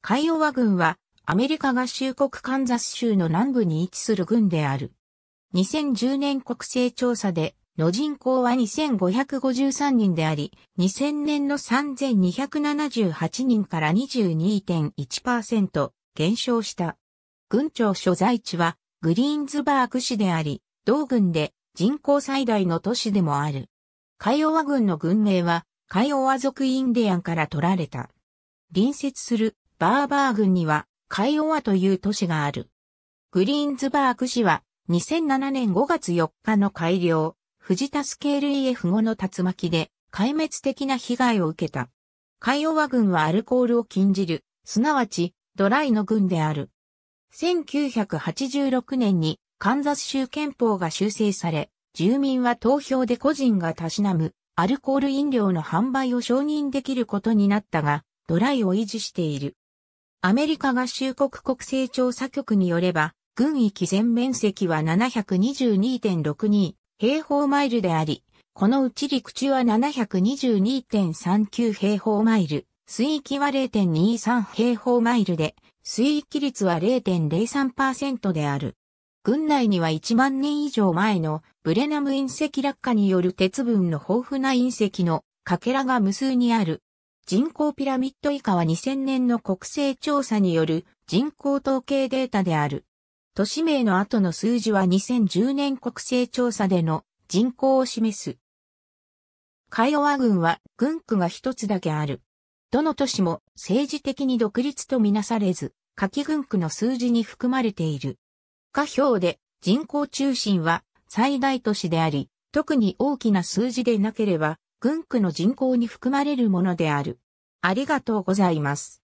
カイオワ軍はアメリカ合衆国カンザス州の南部に位置する軍である。2010年国勢調査での人口は2553人であり、2000年の3278人から22.1%減少した。軍庁所在地はグリーンズバーグ市であり、同軍で人口最大の都市でもある。カイオワ軍の軍名はカイオワ族インディアンから取られた。隣接するバーバー郡には、カイオワという都市がある。グリーンズバーグ市は、2007年5月4日の改良、藤田スケール e f 後の竜巻で、壊滅的な被害を受けた。カイオワ郡はアルコールを禁じる、すなわち、ドライの郡である。1986年に、カンザス州憲法が修正され、住民は投票で個人がたしなむ、アルコール飲料の販売を承認できることになったが、ドライを維持している。アメリカ合衆国国勢調査局によれば、軍域全面積は722.62平方マイルであり、このうち陸地は722.39平方マイル、水域は0.23平方マイルで、水域率は0.03%である。軍内には1万年以上前のブレナム隕石落下による鉄分の豊富な隕石の欠片が無数にある人口ピラミッド以下は2000年の国勢調査による人口統計データである。都市名の後の数字は2010年国勢調査での人口を示す。カイオワ軍は軍区が一つだけある。どの都市も政治的に独立とみなされず、下記軍区の数字に含まれている。下表で人口中心は最大都市であり、特に大きな数字でなければ軍区の人口に含まれるものである。ありがとうございます。